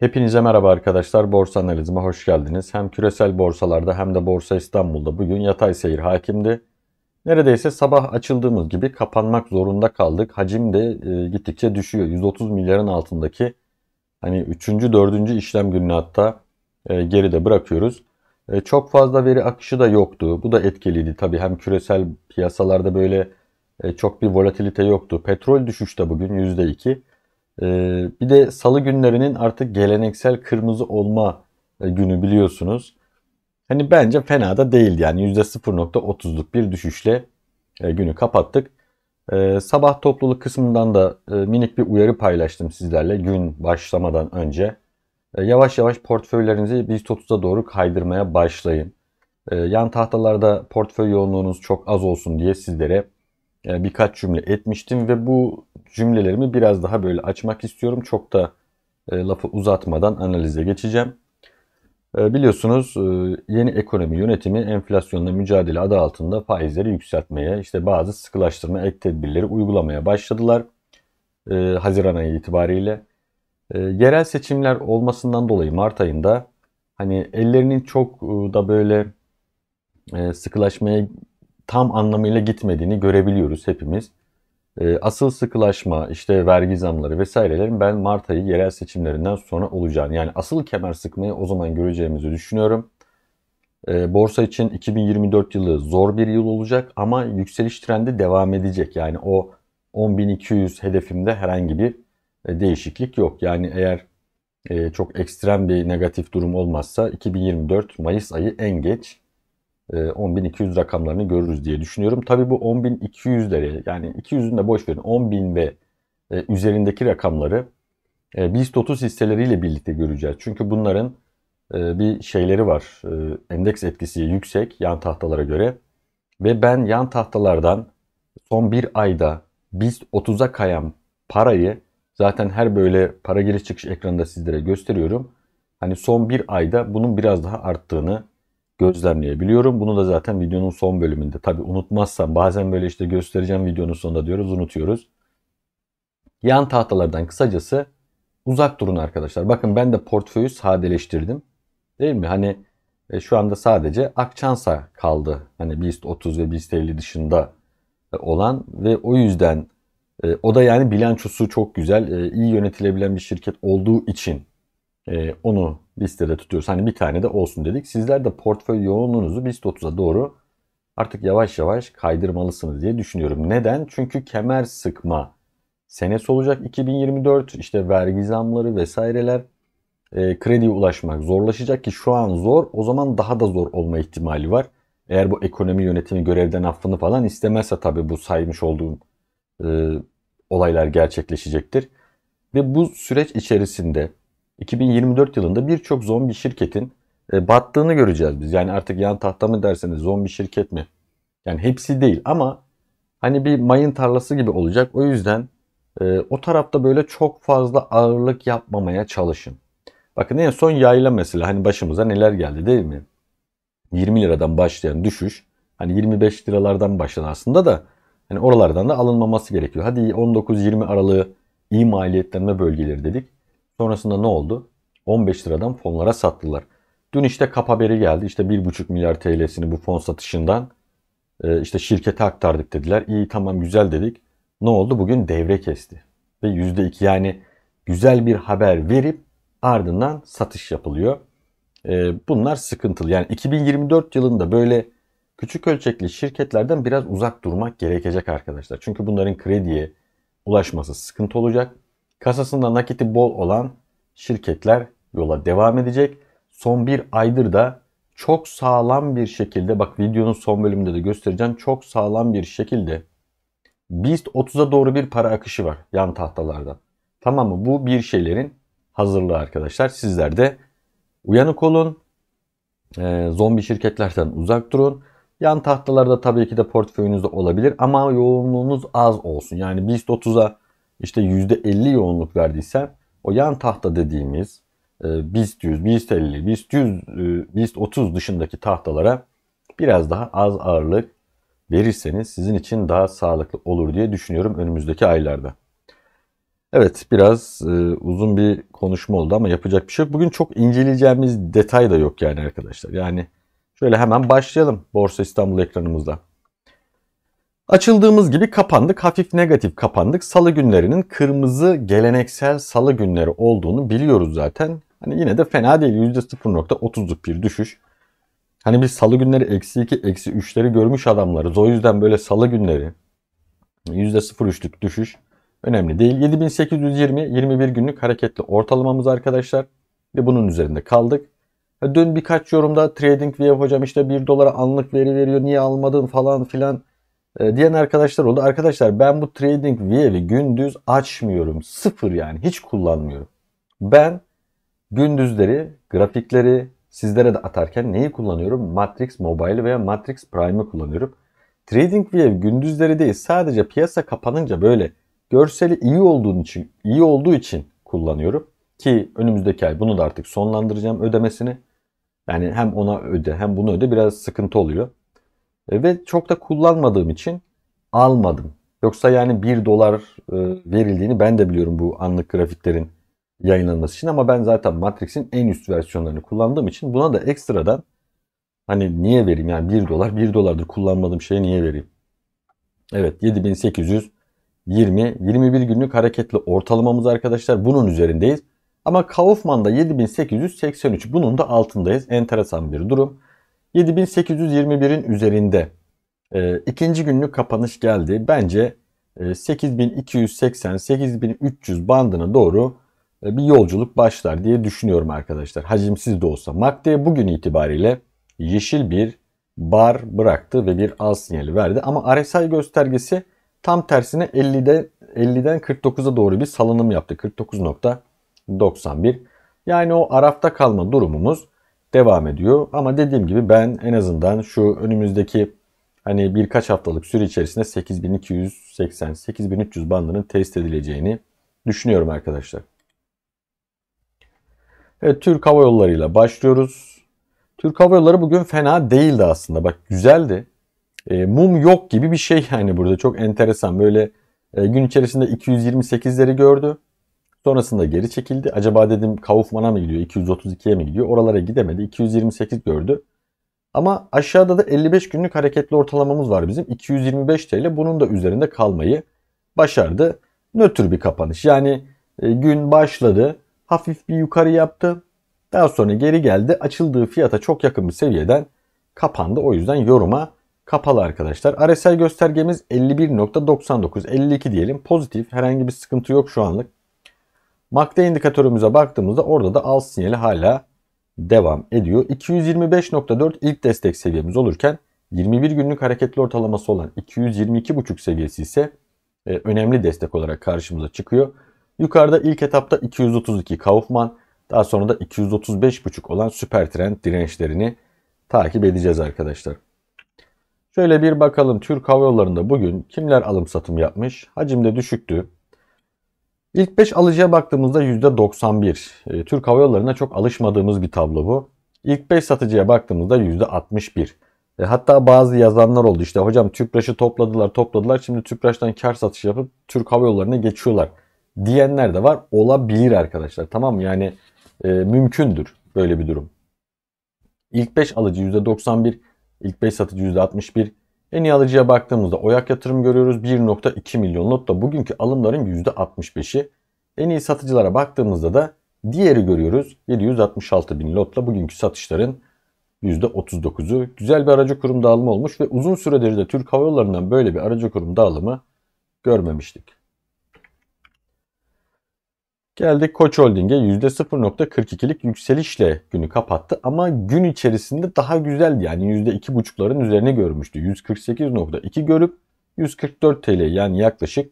Hepinize merhaba arkadaşlar. Borsa analizime hoş geldiniz. Hem küresel borsalarda hem de Borsa İstanbul'da bugün yatay seyir hakimdi. Neredeyse sabah açıldığımız gibi kapanmak zorunda kaldık. Hacim de e, gittikçe düşüyor. 130 milyarın altındaki hani 3. 4. işlem gününü hatta e, geride bırakıyoruz. E, çok fazla veri akışı da yoktu. Bu da etkiliydi tabii. Hem küresel piyasalarda böyle e, çok bir volatilite yoktu. Petrol düşüşte bugün %2. Ee, bir de salı günlerinin artık geleneksel kırmızı olma e, günü biliyorsunuz. Hani bence fena da değil yani %0.30'luk bir düşüşle e, günü kapattık. Ee, sabah topluluk kısmından da e, minik bir uyarı paylaştım sizlerle gün başlamadan önce. yavaş yavaş portföylerinizi BIST30'a doğru kaydırmaya başlayın. yan tahtalarda portföy yoğunluğunuz çok az olsun diye sizlere e, birkaç cümle etmiştim ve bu cümlelerimi biraz daha böyle açmak istiyorum. Çok da e, lafı uzatmadan analize geçeceğim. E, biliyorsunuz yeni ekonomi yönetimi enflasyonla mücadele adı altında faizleri yükseltmeye, işte bazı sıkılaştırma ek tedbirleri uygulamaya başladılar. Haziran ayı itibariyle. Yerel seçimler olmasından dolayı Mart ayında hani ellerinin çok da böyle sıkılaşmaya tam anlamıyla gitmediğini görebiliyoruz hepimiz. Ee, asıl sıkılaşma, işte vergi zamları vesairelerin ben Mart ayı yerel seçimlerinden sonra olacağını yani asıl kemer sıkmayı o zaman göreceğimizi düşünüyorum. Ee, borsa için 2024 yılı zor bir yıl olacak ama yükseliş trendi devam edecek. Yani o 10.200 hedefimde herhangi bir e, değişiklik yok. Yani eğer e, çok ekstrem bir negatif durum olmazsa 2024 Mayıs ayı en geç 10.200 e, rakamlarını görürüz diye düşünüyorum. Tabii bu 10.200'leri yani 200'ün de boş verin 10.000 ve e, üzerindeki rakamları e, BIST 30 hisseleriyle birlikte göreceğiz. Çünkü bunların bir şeyleri var. Endeks etkisi yüksek yan tahtalara göre. Ve ben yan tahtalardan son bir ayda BIST 30'a kayan parayı zaten her böyle para giriş çıkış ekranında sizlere gösteriyorum. Hani son bir ayda bunun biraz daha arttığını gözlemleyebiliyorum. Bunu da zaten videonun son bölümünde. Tabi unutmazsam bazen böyle işte göstereceğim videonun sonunda diyoruz unutuyoruz. Yan tahtalardan kısacası uzak durun arkadaşlar. Bakın ben de portföyü sadeleştirdim. Değil mi? Hani e, şu anda sadece Akçansa kaldı. Hani BIST 30 ve BIST 50 dışında e, olan ve o yüzden e, o da yani bilançosu çok güzel, e, iyi yönetilebilen bir şirket olduğu için e, onu listede tutuyoruz. Hani bir tane de olsun dedik. Sizler de portföy yoğunluğunuzu BIST 30'a doğru artık yavaş yavaş kaydırmalısınız diye düşünüyorum. Neden? Çünkü kemer sıkma senesi olacak 2024. işte vergi zamları vesaireler e, krediye ulaşmak zorlaşacak ki şu an zor. O zaman daha da zor olma ihtimali var. Eğer bu ekonomi yönetimi görevden affını falan istemezse tabii bu saymış olduğum e, olaylar gerçekleşecektir. Ve bu süreç içerisinde 2024 yılında birçok zombi şirketin e, battığını göreceğiz biz. Yani artık yan tahta mı derseniz zombi şirket mi? Yani hepsi değil ama hani bir mayın tarlası gibi olacak. O yüzden e, o tarafta böyle çok fazla ağırlık yapmamaya çalışın. Bakın en son yayla mesela hani başımıza neler geldi değil mi? 20 liradan başlayan düşüş hani 25 liralardan başladı aslında da hani oralardan da alınmaması gerekiyor. Hadi 19-20 aralığı iyi maliyetlenme bölgeleri dedik. Sonrasında ne oldu? 15 liradan fonlara sattılar. Dün işte kap haberi geldi. İşte 1,5 milyar TL'sini bu fon satışından e, işte şirkete aktardık dediler. İyi tamam güzel dedik. Ne oldu? Bugün devre kesti. Ve %2 yani güzel bir haber verip ardından satış yapılıyor. E, bunlar sıkıntılı. Yani 2024 yılında böyle küçük ölçekli şirketlerden biraz uzak durmak gerekecek arkadaşlar. Çünkü bunların krediye ulaşması sıkıntı olacak. Kasasında nakiti bol olan şirketler yola devam edecek. Son bir aydır da çok sağlam bir şekilde bak videonun son bölümünde de göstereceğim. Çok sağlam bir şekilde BIST 30'a doğru bir para akışı var yan tahtalardan. Tamam mı? Bu bir şeylerin hazırlığı arkadaşlar. Sizler de uyanık olun. E, zombi şirketlerden uzak durun. Yan tahtalarda tabii ki de portföyünüzde olabilir ama yoğunluğunuz az olsun. Yani BIST 30'a işte %50 yoğunluk verdiysem o yan tahta dediğimiz e, BIST 100, BIST 50, BIST 100, e, BIST 30 dışındaki tahtalara biraz daha az ağırlık verirseniz sizin için daha sağlıklı olur diye düşünüyorum önümüzdeki aylarda. Evet biraz e, uzun bir konuşma oldu ama yapacak bir şey yok. Bugün çok inceleyeceğimiz detay da yok yani arkadaşlar. Yani şöyle hemen başlayalım Borsa İstanbul ekranımızda. Açıldığımız gibi kapandık, hafif negatif kapandık. Salı günlerinin kırmızı geleneksel salı günleri olduğunu biliyoruz zaten. Hani yine de fena değil. %0.30'luk bir düşüş. Hani biz salı günleri eksi 2, eksi 3'leri görmüş adamlarız. O yüzden böyle salı günleri %0.3'lük düşüş önemli değil. 7820, 21 günlük hareketli ortalamamız arkadaşlar. Ve bunun üzerinde kaldık. Dün birkaç yorumda TradingView hocam işte 1 dolara anlık veri veriyor niye almadın falan filan ee, diyen arkadaşlar oldu. Arkadaşlar ben bu trading view'i gündüz açmıyorum. Sıfır yani hiç kullanmıyorum. Ben gündüzleri, grafikleri sizlere de atarken neyi kullanıyorum? Matrix Mobile veya Matrix Prime'ı kullanıyorum. Trading View gündüzleri değil sadece piyasa kapanınca böyle görseli iyi olduğu için iyi olduğu için kullanıyorum ki önümüzdeki ay bunu da artık sonlandıracağım ödemesini. Yani hem ona öde hem bunu öde biraz sıkıntı oluyor. E, ve çok da kullanmadığım için almadım. Yoksa yani 1 dolar e, verildiğini ben de biliyorum bu anlık grafiklerin yayınlanması için ama ben zaten Matrix'in en üst versiyonlarını kullandığım için buna da ekstradan hani niye vereyim yani 1 dolar 1 dolardır kullanmadığım şeye niye vereyim? Evet 7820 21 günlük hareketli ortalamamız arkadaşlar bunun üzerindeyiz. Ama Kaufman'da 7883 bunun da altındayız. Enteresan bir durum. 7821'in üzerinde e, ikinci günlük kapanış geldi. Bence e, 8280 8300 bandına doğru e, bir yolculuk başlar diye düşünüyorum arkadaşlar. Hacimsiz de olsa. MACD bugün itibariyle yeşil bir bar bıraktı ve bir al sinyali verdi. Ama RSI göstergesi tam tersine 50'de 50'den 49'a doğru bir salınım yaptı. 49.91. Yani o arafta kalma durumumuz devam ediyor. Ama dediğim gibi ben en azından şu önümüzdeki hani birkaç haftalık süre içerisinde 8280 8300 bandının test edileceğini düşünüyorum arkadaşlar. Evet Türk Hava Yolları ile başlıyoruz. Türk Hava Yolları bugün fena değildi aslında. Bak güzeldi. E, mum yok gibi bir şey yani burada çok enteresan. Böyle e, gün içerisinde 228'leri gördü. Sonrasında geri çekildi. Acaba dedim Kaufman'a mı gidiyor? 232'ye mi gidiyor? Oralara gidemedi. 228 gördü. Ama aşağıda da 55 günlük hareketli ortalamamız var bizim. 225 TL bunun da üzerinde kalmayı başardı. Nötr bir kapanış. Yani e, gün başladı. Hafif bir yukarı yaptı. Daha sonra geri geldi. Açıldığı fiyata çok yakın bir seviyeden kapandı. O yüzden yoruma kapalı arkadaşlar. RSI göstergemiz 51.99 52 diyelim. Pozitif herhangi bir sıkıntı yok şu anlık. MACD indikatörümüze baktığımızda orada da al sinyali hala devam ediyor. 225.4 ilk destek seviyemiz olurken 21 günlük hareketli ortalaması olan 222.5 seviyesi ise e, önemli destek olarak karşımıza çıkıyor. Yukarıda ilk etapta 232 Kaufman, daha sonra da 235.5 olan süper trend dirençlerini takip edeceğiz arkadaşlar. Şöyle bir bakalım Türk Hava Yolları'nda bugün kimler alım satım yapmış? Hacimde düşüktü. İlk 5 alıcıya baktığımızda %91. Ee, Türk Hava Yolları'na çok alışmadığımız bir tablo bu. İlk 5 satıcıya baktığımızda %61. Ee, hatta bazı yazanlar oldu işte hocam Tüpraş'ı topladılar topladılar şimdi Tüpraş'tan kar satışı yapıp Türk Hava Yolları'na geçiyorlar diyenler de var. Olabilir arkadaşlar tamam mı? Yani e, mümkündür böyle bir durum. İlk 5 alıcı %91, ilk 5 satıcı %61, en iyi alıcıya baktığımızda Oyak Yatırım görüyoruz 1.2 milyon notta bugünkü alımların %65'i. En iyi satıcılara baktığımızda da diğeri görüyoruz 766 bin lotla bugünkü satışların %39'u. Güzel bir aracı kurum dağılımı olmuş ve uzun süredir de Türk Hava Yolları'ndan böyle bir aracı kurum dağılımı görmemiştik. Geldik Koç Holding'e %0.42'lik yükselişle günü kapattı ama gün içerisinde daha güzeldi. Yani %2.5'ların üzerine görmüştü. 148.2 görüp 144 TL yani yaklaşık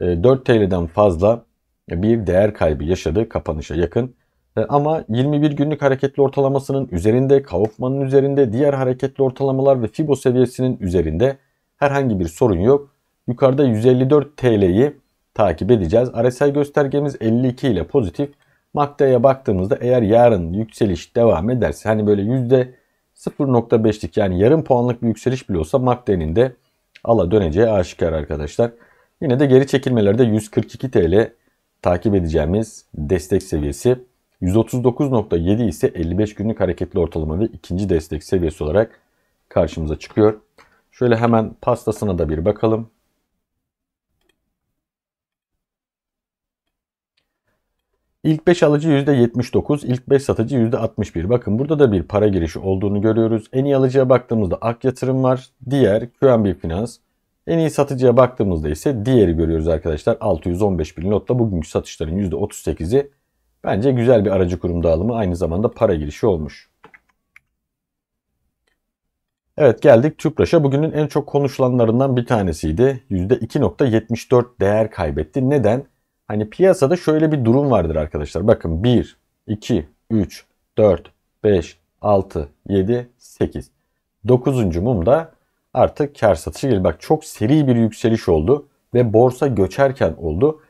4 e, TL'den fazla bir değer kaybı yaşadı kapanışa yakın. E, ama 21 günlük hareketli ortalamasının üzerinde, Kaufman'ın üzerinde, diğer hareketli ortalamalar ve Fibo seviyesinin üzerinde herhangi bir sorun yok. Yukarıda 154 TL'yi takip edeceğiz. RSI göstergemiz 52 ile pozitif. MACD'ye baktığımızda eğer yarın yükseliş devam ederse hani böyle %0.5'lik yani yarım puanlık bir yükseliş bile olsa MACD'nin de ala döneceği aşikar arkadaşlar. Yine de geri çekilmelerde 142 TL takip edeceğimiz destek seviyesi. 139.7 ise 55 günlük hareketli ortalama ve ikinci destek seviyesi olarak karşımıza çıkıyor. Şöyle hemen pastasına da bir bakalım. İlk 5 alıcı %79, ilk 5 satıcı %61. Bakın burada da bir para girişi olduğunu görüyoruz. En iyi alıcıya baktığımızda Ak Yatırım var. Diğer QNB Finans. En iyi satıcıya baktığımızda ise diğeri görüyoruz arkadaşlar. 615 bin lotla bugünkü satışların %38'i bence güzel bir aracı kurum dağılımı. Aynı zamanda para girişi olmuş. Evet geldik Tüpraş'a. Bugünün en çok konuşulanlarından bir tanesiydi. %2.74 değer kaybetti. Neden? Hani piyasada şöyle bir durum vardır arkadaşlar. Bakın 1, 2, 3, 4, 5, 6, 7, 8. 9. mumda artık kar satışı geldi. Bak çok seri bir yükseliş oldu ve borsa göçerken oldu.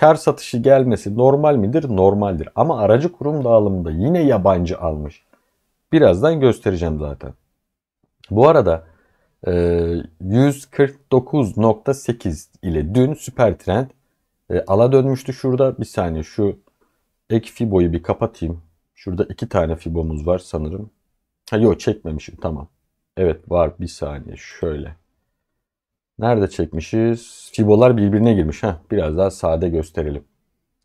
Kar satışı gelmesi normal midir? Normaldir. Ama aracı kurum dağılımında yine yabancı almış. Birazdan göstereceğim zaten. Bu arada 149.8 e, ile dün Süper Trend e, ala dönmüştü şurada. Bir saniye şu ek fiboyu bir kapatayım. Şurada iki tane fibomuz var sanırım. Ha yok çekmemişim tamam. Evet var bir saniye şöyle. Nerede çekmişiz? Fibolar birbirine girmiş. ha. Biraz daha sade gösterelim.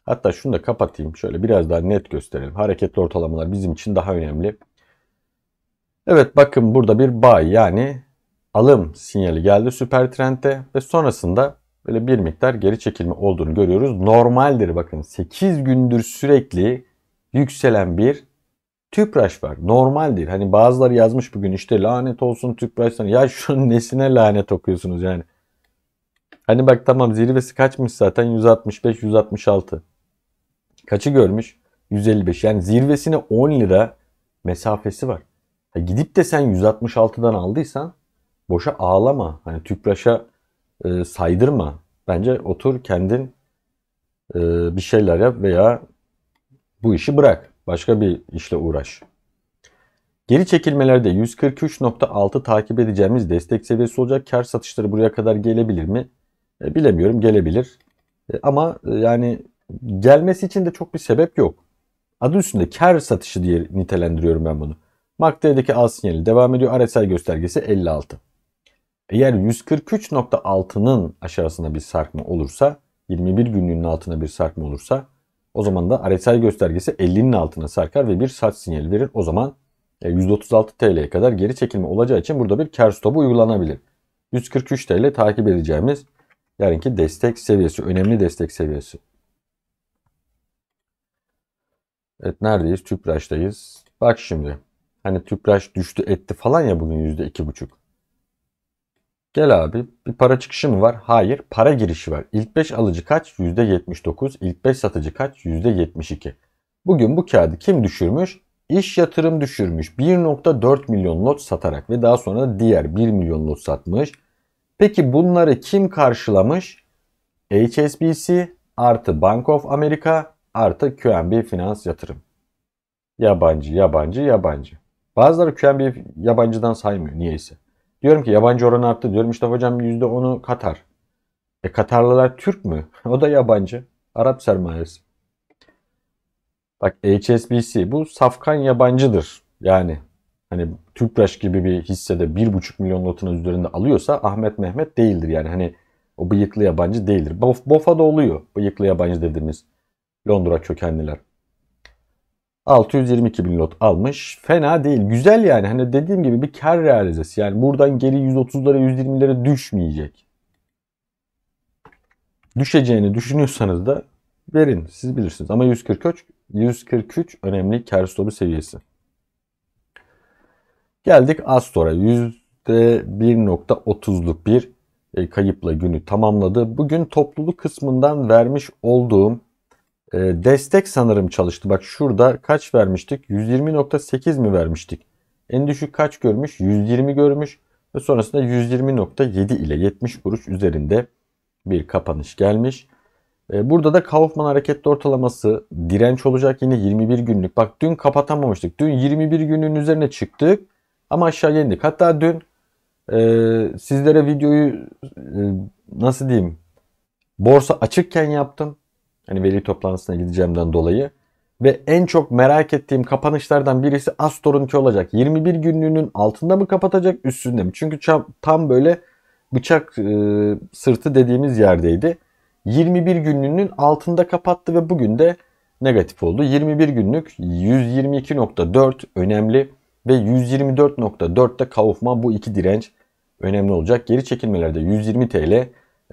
Hatta şunu da kapatayım. Şöyle biraz daha net gösterelim. Hareketli ortalamalar bizim için daha önemli. Evet bakın burada bir buy yani alım sinyali geldi süper trendte ve sonrasında böyle bir miktar geri çekilme olduğunu görüyoruz. Normaldir bakın 8 gündür sürekli yükselen bir tüpraş var. Normaldir. Hani bazıları yazmış bugün işte lanet olsun tüpraştan. Ya şunun nesine lanet okuyorsunuz yani. Hani bak tamam zirvesi kaçmış zaten 165-166. Kaçı görmüş? 155. Yani zirvesine 10 lira mesafesi var. Ya e gidip de sen 166'dan aldıysan boşa ağlama. Hani tüpraşa e, saydırma. Bence otur kendin e, bir şeyler yap veya bu işi bırak. Başka bir işle uğraş. Geri çekilmelerde 143.6 takip edeceğimiz destek seviyesi olacak. Kar satışları buraya kadar gelebilir mi? E, bilemiyorum gelebilir. E, ama e, yani gelmesi için de çok bir sebep yok. Adı üstünde kar satışı diye nitelendiriyorum ben bunu. MACD'deki al sinyali devam ediyor. RSI göstergesi 56. Eğer 143.6'nın aşağısına bir sarkma olursa 21 günlüğünün altına bir sarkma olursa o zaman da RSI göstergesi 50'nin altına sarkar ve bir saç sinyali verir. O zaman 136 e, TL'ye kadar geri çekilme olacağı için burada bir kar stopu uygulanabilir. 143 TL takip edeceğimiz yarınki destek seviyesi, önemli destek seviyesi. Evet neredeyiz? Tüpraş'tayız. Bak şimdi. Hani tüpraş düştü etti falan ya bugün %2,5. Gel abi bir para çıkışı mı var? Hayır para girişi var. İlk 5 alıcı kaç? %79. İlk 5 satıcı kaç? %72. Bugün bu kağıdı kim düşürmüş? İş yatırım düşürmüş 1.4 milyon lot satarak ve daha sonra diğer 1 milyon lot satmış. Peki bunları kim karşılamış? HSBC artı Bank of America artı QNB Finans Yatırım. Yabancı, yabancı, yabancı. Bazıları QNB yabancıdan saymıyor niyeyse. Diyorum ki yabancı oranı arttı. Diyorum işte hocam %10'u Katar. E Katarlılar Türk mü? o da yabancı. Arap sermayesi. Bak HSBC bu safkan yabancıdır. Yani hani Tüpraş gibi bir hissede 1,5 milyon notunun üzerinde alıyorsa Ahmet Mehmet değildir. Yani hani o bıyıklı yabancı değildir. Bof, bofa da oluyor bıyıklı yabancı dediğimiz Londra kökenliler. 622 bin lot almış. Fena değil. Güzel yani. Hani dediğim gibi bir kar realizesi. Yani buradan geri 130'lara 120'lere düşmeyecek. Düşeceğini düşünüyorsanız da verin. Siz bilirsiniz. Ama 143, 143 önemli kar stopu seviyesi. Geldik Astor'a. %1.30'luk bir e, kayıpla günü tamamladı. Bugün topluluk kısmından vermiş olduğum ee, destek sanırım çalıştı. Bak şurada kaç vermiştik? 120.8 mi vermiştik? En düşük kaç görmüş? 120 görmüş ve sonrasında 120.7 ile 70 kuruş üzerinde bir kapanış gelmiş. Ee, burada da Kaufman hareketli ortalaması direnç olacak yine 21 günlük. Bak dün kapatamamıştık. Dün 21 günün üzerine çıktık ama aşağı indik. Hatta dün e, sizlere videoyu e, nasıl diyeyim borsa açıkken yaptım. Hani veli toplantısına gideceğimden dolayı. Ve en çok merak ettiğim kapanışlardan birisi Astor'unki olacak. 21 günlüğünün altında mı kapatacak üstünde mi? Çünkü tam böyle bıçak e, sırtı dediğimiz yerdeydi. 21 günlüğünün altında kapattı ve bugün de negatif oldu. 21 günlük 122.4 önemli ve 124.4'te Kaufman bu iki direnç önemli olacak. Geri çekilmelerde 120 TL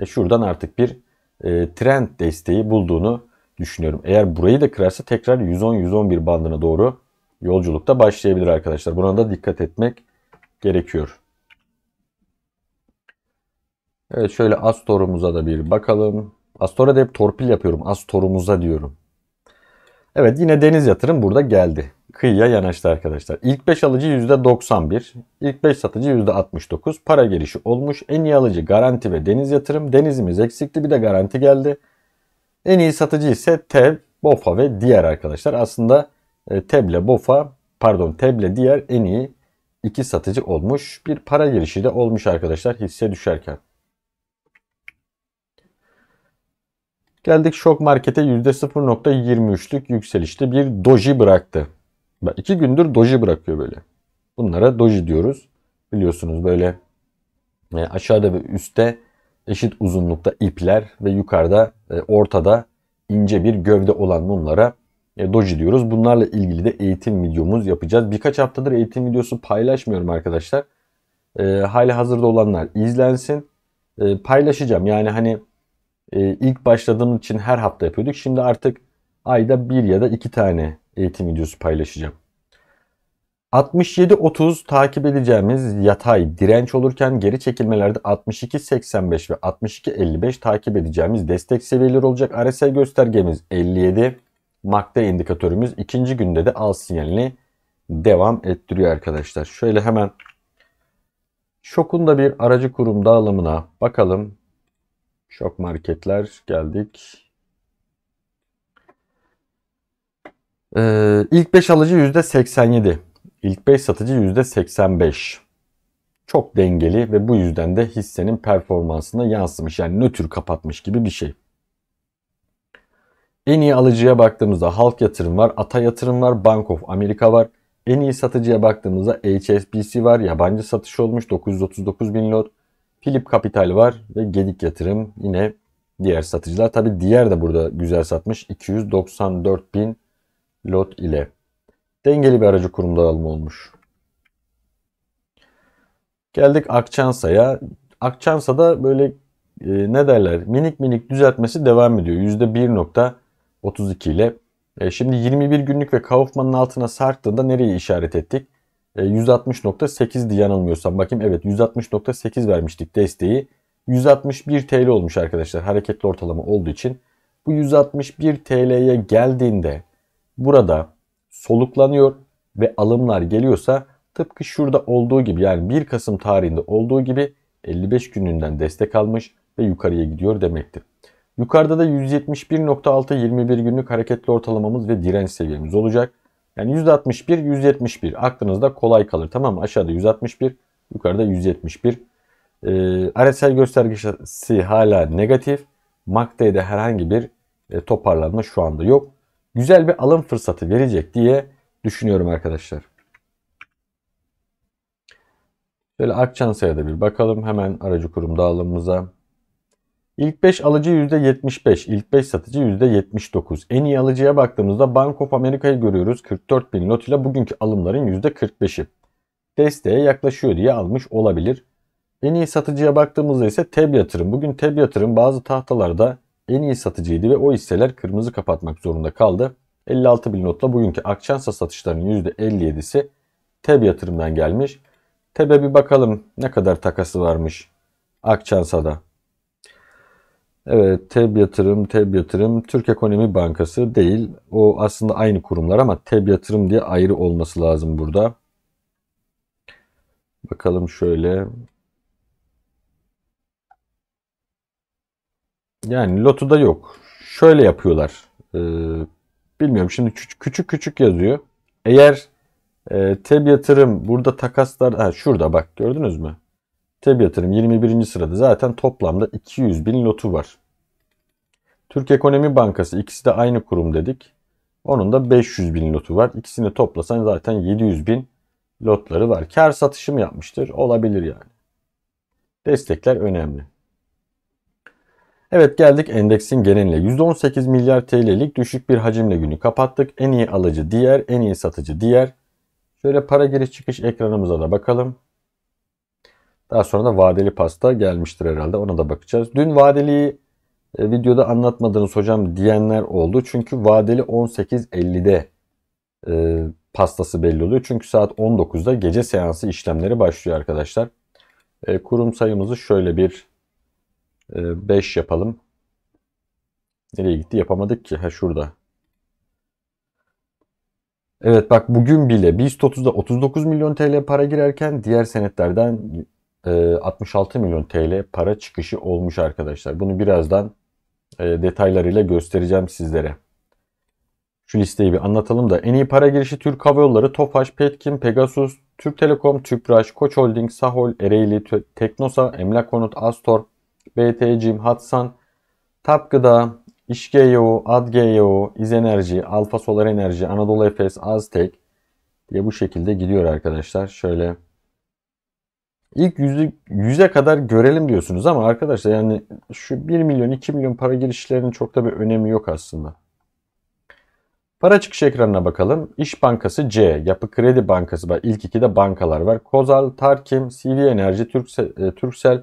e şuradan artık bir e, trend desteği bulduğunu düşünüyorum. Eğer burayı da kırarsa tekrar 110-111 bandına doğru yolculukta başlayabilir arkadaşlar. Buna da dikkat etmek gerekiyor. Evet şöyle Astor'umuza da bir bakalım. Astor'a da hep torpil yapıyorum. Astor'umuza diyorum. Evet yine deniz yatırım burada geldi kıyıya yanaştı arkadaşlar. İlk 5 alıcı %91, ilk 5 satıcı %69. Para girişi olmuş. En iyi alıcı garanti ve deniz yatırım. Denizimiz eksikti bir de garanti geldi. En iyi satıcı ise TEB, BOFA ve diğer arkadaşlar. Aslında e, TEB'le BOFA pardon TEB'le diğer en iyi iki satıcı olmuş. Bir para girişi de olmuş arkadaşlar hisse düşerken. Geldik şok markete %0.23'lük yükselişte bir doji bıraktı. İki gündür doji bırakıyor böyle. Bunlara doji diyoruz. Biliyorsunuz böyle e, aşağıda ve üstte eşit uzunlukta ipler ve yukarıda e, ortada ince bir gövde olan bunlara e, doji diyoruz. Bunlarla ilgili de eğitim videomuz yapacağız. Birkaç haftadır eğitim videosu paylaşmıyorum arkadaşlar. hali hazırda olanlar izlensin. paylaşacağım. Yani hani ilk başladığım için her hafta yapıyorduk. Şimdi artık ayda bir ya da iki tane eğitim videosu paylaşacağım. 67-30 takip edeceğimiz yatay direnç olurken geri çekilmelerde 62-85 ve 62-55 takip edeceğimiz destek seviyeleri olacak. RSI göstergemiz 57. MACD indikatörümüz ikinci günde de al sinyalini devam ettiriyor arkadaşlar. Şöyle hemen şokun da bir aracı kurum dağılımına bakalım. Şok marketler geldik. Ee, ilk 5 alıcı %87. İlk 5 satıcı %85. Çok dengeli ve bu yüzden de hissenin performansına yansımış. Yani nötr kapatmış gibi bir şey. En iyi alıcıya baktığımızda Halk Yatırım var, Ata Yatırım var, Bank of America var. En iyi satıcıya baktığımızda HSBC var. Yabancı satış olmuş 939 bin lot. Philip Capital var ve Gedik Yatırım yine diğer satıcılar. Tabi diğer de burada güzel satmış. 294 bin lot ile dengeli bir aracı kurum dağılımı olmuş. Geldik Akçansa'ya. Akçansa'da böyle e, ne derler minik minik düzeltmesi devam ediyor. %1.32 ile. E, şimdi 21 günlük ve Kaufman'ın altına sarktığında nereye işaret ettik? E, 160.8 diye yanılmıyorsam. Bakayım evet 160.8 vermiştik desteği. 161 TL olmuş arkadaşlar hareketli ortalama olduğu için. Bu 161 TL'ye geldiğinde Burada soluklanıyor ve alımlar geliyorsa tıpkı şurada olduğu gibi yani 1 Kasım tarihinde olduğu gibi 55 gününden destek almış ve yukarıya gidiyor demektir. Yukarıda da 171.6 21 günlük hareketli ortalamamız ve direnç seviyemiz olacak. Yani %61, 171 aklınızda kolay kalır tamam mı? Aşağıda 161 yukarıda 171. Ee, RSI göstergesi hala negatif. MACD'de herhangi bir e, toparlanma şu anda yok güzel bir alım fırsatı verecek diye düşünüyorum arkadaşlar. Şöyle Akçansa'ya da bir bakalım hemen aracı kurum dağılımımıza. İlk 5 alıcı %75, ilk 5 satıcı %79. En iyi alıcıya baktığımızda Bank of America'yı görüyoruz. 44 bin not ile bugünkü alımların %45'i. Desteğe yaklaşıyor diye almış olabilir. En iyi satıcıya baktığımızda ise Teb Yatırım. Bugün Teb Yatırım bazı tahtalarda en iyi satıcıydı ve o hisseler kırmızı kapatmak zorunda kaldı. 56 bin notla bugünkü Akçansa satışlarının %57'si TEB yatırımdan gelmiş. TEB'e e bir bakalım ne kadar takası varmış Akçansa'da. Evet TEB yatırım, TEB yatırım Türk Ekonomi Bankası değil. O aslında aynı kurumlar ama TEB yatırım diye ayrı olması lazım burada. Bakalım şöyle Yani Lotu'da yok. Şöyle yapıyorlar. Ee, bilmiyorum şimdi küçük küçük yazıyor. Eğer e, TEB yatırım burada takaslar ha, şurada bak gördünüz mü? TEB yatırım 21. sırada zaten toplamda 200 bin lotu var. Türk Ekonomi Bankası ikisi de aynı kurum dedik. Onun da 500 bin lotu var. İkisini toplasan zaten 700 bin lotları var. Kar satışı mı yapmıştır? Olabilir yani. Destekler önemli. Evet geldik endeksin geneline. %18 milyar TL'lik düşük bir hacimle günü kapattık. En iyi alıcı diğer, en iyi satıcı diğer. Şöyle para giriş çıkış ekranımıza da bakalım. Daha sonra da vadeli pasta gelmiştir herhalde. Ona da bakacağız. Dün vadeliyi e, videoda anlatmadınız hocam diyenler oldu. Çünkü vadeli 18.50'de e, pastası belli oluyor. Çünkü saat 19'da gece seansı işlemleri başlıyor arkadaşlar. E, kurum sayımızı şöyle bir 5 ee, yapalım. Nereye gitti? Yapamadık ki. Ha şurada. Evet bak bugün bile BIST 30'da 39 milyon TL para girerken diğer senetlerden 66 e, milyon TL para çıkışı olmuş arkadaşlar. Bunu birazdan e, detaylarıyla göstereceğim sizlere. Şu listeyi bir anlatalım da. En iyi para girişi Türk Hava Yolları, Tofaş, Petkim, Pegasus, Türk Telekom, Tüpraş, Koç Holding, Sahol, Ereğli, Teknosa, Emlak Konut, Astor, BT Cim, Hatsan, Tap Gıda, İşgeo, Adgeo, İzenerji, Alfa Solar Enerji, Anadolu Efes, Aztek diye bu şekilde gidiyor arkadaşlar. Şöyle ilk yüzü, yüze kadar görelim diyorsunuz ama arkadaşlar yani şu 1 milyon 2 milyon para girişlerinin çok da bir önemi yok aslında. Para çıkış ekranına bakalım. İş Bankası C, Yapı Kredi Bankası var. İlk iki de bankalar var. Kozal, Tarkim, CV Enerji, Türksel, e, Türksel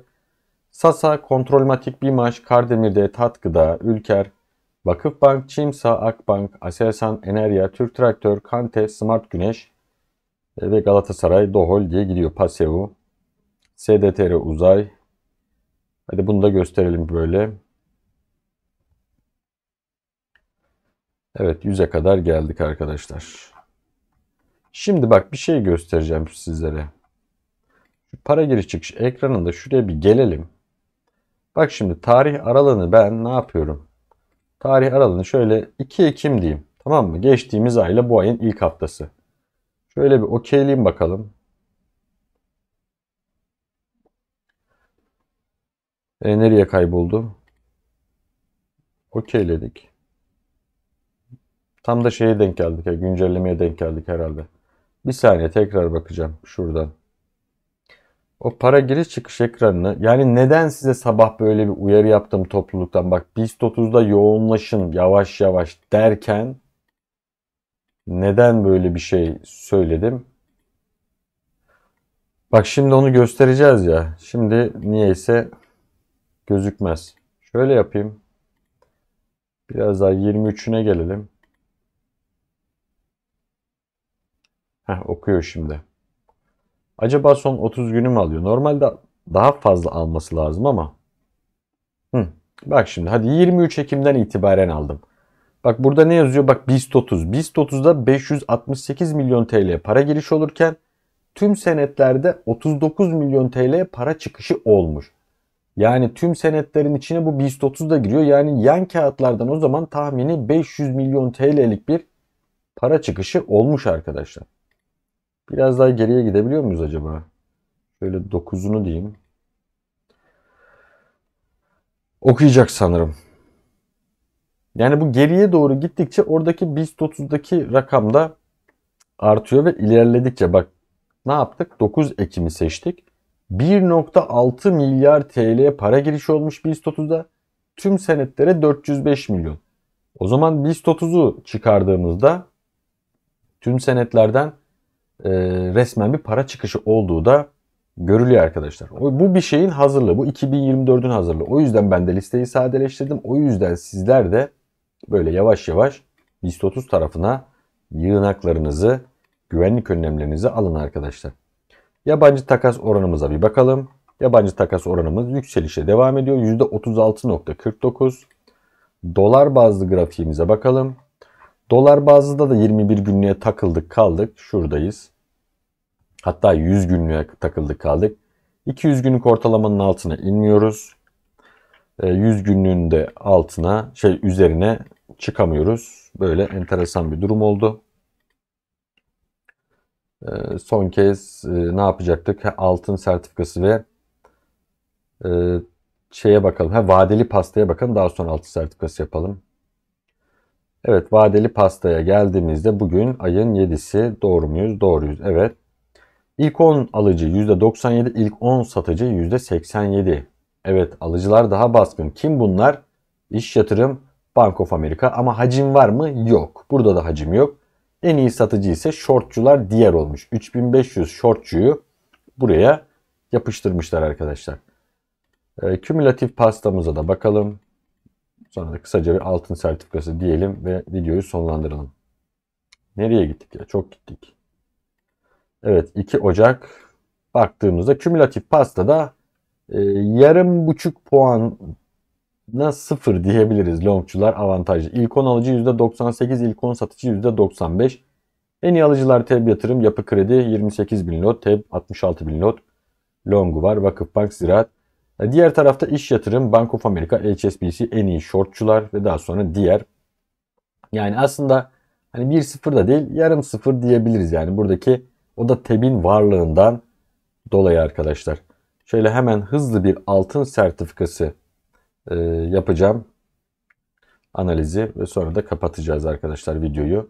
Sasa, Kontrolmatik Bimaş, Kardemir'de, Tatkı'da, Ülker, Vakıfbank, Çimsa, Akbank, Aselsan, Enerya, Türk Traktör, Kante, Smart Güneş ve Galatasaray, Dohol diye gidiyor. Paseu, SDTR Uzay. Hadi bunu da gösterelim böyle. Evet 100'e kadar geldik arkadaşlar. Şimdi bak bir şey göstereceğim sizlere. Şu para giriş çıkış ekranında şuraya bir gelelim. Bak şimdi tarih aralığını ben ne yapıyorum? Tarih aralığını şöyle 2 Ekim diyeyim. Tamam mı? Geçtiğimiz ayla bu ayın ilk haftası. Şöyle bir okeyleyeyim bakalım. E, nereye kayboldu? Okeyledik. Tam da şeye denk geldik. Ya, güncellemeye denk geldik herhalde. Bir saniye tekrar bakacağım şuradan. O para giriş çıkış ekranını yani neden size sabah böyle bir uyarı yaptım topluluktan bak BIST 30'da yoğunlaşın yavaş yavaş derken neden böyle bir şey söyledim? Bak şimdi onu göstereceğiz ya. Şimdi niyeyse gözükmez. Şöyle yapayım. Biraz daha 23'üne gelelim. Heh, okuyor şimdi. Acaba son 30 günü mü alıyor? Normalde daha fazla alması lazım ama. Hı. Bak şimdi hadi 23 Ekim'den itibaren aldım. Bak burada ne yazıyor? Bak BIST 30. BIST 30'da 568 milyon TL para giriş olurken tüm senetlerde 39 milyon TL para çıkışı olmuş. Yani tüm senetlerin içine bu BIST 30 da giriyor. Yani yan kağıtlardan o zaman tahmini 500 milyon TL'lik bir para çıkışı olmuş arkadaşlar. Biraz daha geriye gidebiliyor muyuz acaba? Şöyle 9'unu diyeyim. Okuyacak sanırım. Yani bu geriye doğru gittikçe oradaki BIST 30'daki rakam da artıyor ve ilerledikçe bak ne yaptık? 9 Ekim'i seçtik. 1.6 milyar TL para girişi olmuş BIST 30'da. Tüm senetlere 405 milyon. O zaman BIST 30'u çıkardığımızda tüm senetlerden e, resmen bir para çıkışı olduğu da görülüyor arkadaşlar. Bu bir şeyin hazırlığı. Bu 2024'ün hazırlığı. O yüzden ben de listeyi sadeleştirdim. O yüzden sizler de böyle yavaş yavaş liste 30 tarafına yığınaklarınızı, güvenlik önlemlerinizi alın arkadaşlar. Yabancı takas oranımıza bir bakalım. Yabancı takas oranımız yükselişe devam ediyor. %36.49. Dolar bazlı grafiğimize bakalım. Dolar bazında da 21 günlüğe takıldık kaldık. Şuradayız. Hatta 100 günlüğe takıldık kaldık. 200 günlük ortalamanın altına inmiyoruz. 100 ee, günlüğün de altına şey üzerine çıkamıyoruz. Böyle enteresan bir durum oldu. Ee, son kez e, ne yapacaktık? Altın sertifikası ve e, şeye bakalım. Ha, vadeli pastaya bakalım. Daha sonra altın sertifikası yapalım. Evet vadeli pastaya geldiğimizde bugün ayın 7'si doğru muyuz? Doğruyuz. Evet. İlk 10 alıcı %97, ilk 10 satıcı %87. Evet alıcılar daha baskın. Kim bunlar? İş yatırım, Bank of America ama hacim var mı? Yok. Burada da hacim yok. En iyi satıcı ise shortçular diğer olmuş. 3500 shortçuyu buraya yapıştırmışlar arkadaşlar. E, kümülatif pastamıza da bakalım. Sonra da kısaca bir altın sertifikası diyelim ve videoyu sonlandıralım. Nereye gittik ya? Çok gittik. Evet 2 Ocak baktığımızda kümülatif pastada e, yarım buçuk puan na sıfır diyebiliriz. Longçular avantajlı. İlk 10 alıcı %98, ilk 10 satıcı %95. En iyi alıcılar TEB yatırım, yapı kredi 28 bin lot, TEB 66 bin lot. Longu var, Vakıfbank, Ziraat Diğer tarafta iş yatırım, Bank of America, HSBC en iyi shortçular ve daha sonra diğer. Yani aslında hani bir sıfır da değil yarım sıfır diyebiliriz yani buradaki o da TEB'in varlığından dolayı arkadaşlar. Şöyle hemen hızlı bir altın sertifikası e, yapacağım analizi ve sonra da kapatacağız arkadaşlar videoyu.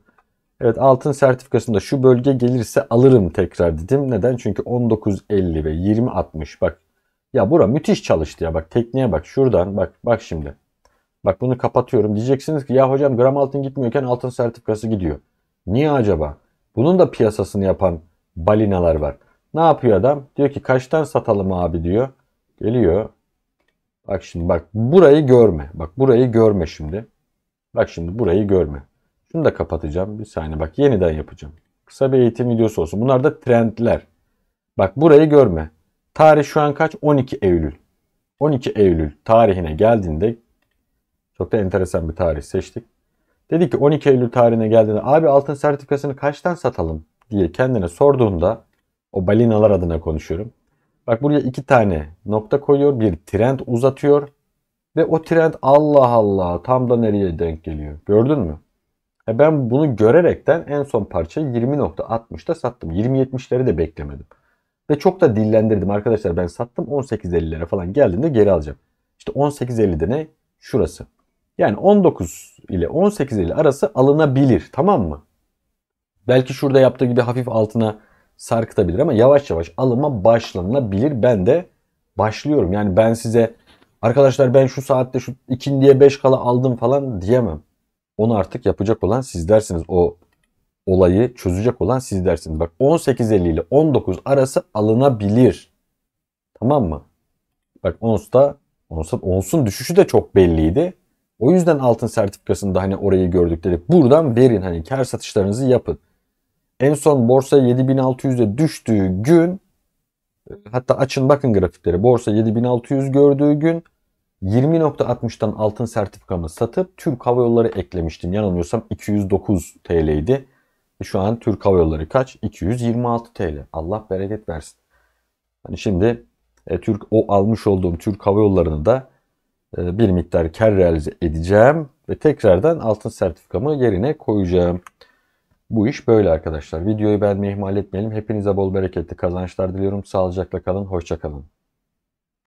Evet altın sertifikasında şu bölge gelirse alırım tekrar dedim. Neden? Çünkü 19.50 ve 20.60 bak ya bura müthiş çalıştı ya. Bak tekniğe bak. Şuradan bak. Bak şimdi. Bak bunu kapatıyorum. Diyeceksiniz ki ya hocam gram altın gitmiyorken altın sertifikası gidiyor. Niye acaba? Bunun da piyasasını yapan balinalar var. Ne yapıyor adam? Diyor ki kaçtan satalım abi diyor. Geliyor. Bak şimdi bak burayı görme. Bak burayı görme şimdi. Bak şimdi burayı görme. Şunu da kapatacağım. Bir saniye bak yeniden yapacağım. Kısa bir eğitim videosu olsun. Bunlar da trendler. Bak burayı görme. Tarih şu an kaç? 12 Eylül. 12 Eylül tarihine geldiğinde çok da enteresan bir tarih seçtik. Dedi ki 12 Eylül tarihine geldiğinde abi altın sertifikasını kaçtan satalım diye kendine sorduğunda o balinalar adına konuşuyorum. Bak buraya iki tane nokta koyuyor. Bir trend uzatıyor. Ve o trend Allah Allah tam da nereye denk geliyor. Gördün mü? E ben bunu görerekten en son parça 20.60'da sattım. 20.70'leri de beklemedim. Ve çok da dillendirdim arkadaşlar ben sattım 18.50'lere falan geldiğinde geri alacağım. İşte 18.50'de ne? Şurası. Yani 19 ile 18.50 arası alınabilir tamam mı? Belki şurada yaptığı gibi hafif altına sarkıtabilir ama yavaş yavaş alıma başlanabilir. Ben de başlıyorum. Yani ben size arkadaşlar ben şu saatte şu ikindiye 5 kala aldım falan diyemem. Onu artık yapacak olan sizlersiniz. O olayı çözecek olan siz dersiniz. Bak 18.50 ile 19 arası alınabilir. Tamam mı? Bak ONS'ta ONS'un ONS'un düşüşü de çok belliydi. O yüzden altın sertifikasında hani orayı gördük dedik. Buradan verin hani kar satışlarınızı yapın. En son borsa 7600'e düştüğü gün hatta açın bakın grafikleri. Borsa 7600 gördüğü gün 20.60'tan altın sertifikamı satıp Türk Hava Yolları eklemiştim. Yanılmıyorsam 209 TL'ydi. Şu an Türk Hava Yolları kaç? 226 TL. Allah bereket versin. Hani şimdi e, Türk o almış olduğum Türk Hava Yolları'nı da e, bir miktar kar realize edeceğim ve tekrardan altın sertifikamı yerine koyacağım. Bu iş böyle arkadaşlar. Videoyu beğenmeyi ihmal etmeyelim. Hepinize bol bereketli kazançlar diliyorum. Sağlıcakla kalın. Hoşça kalın.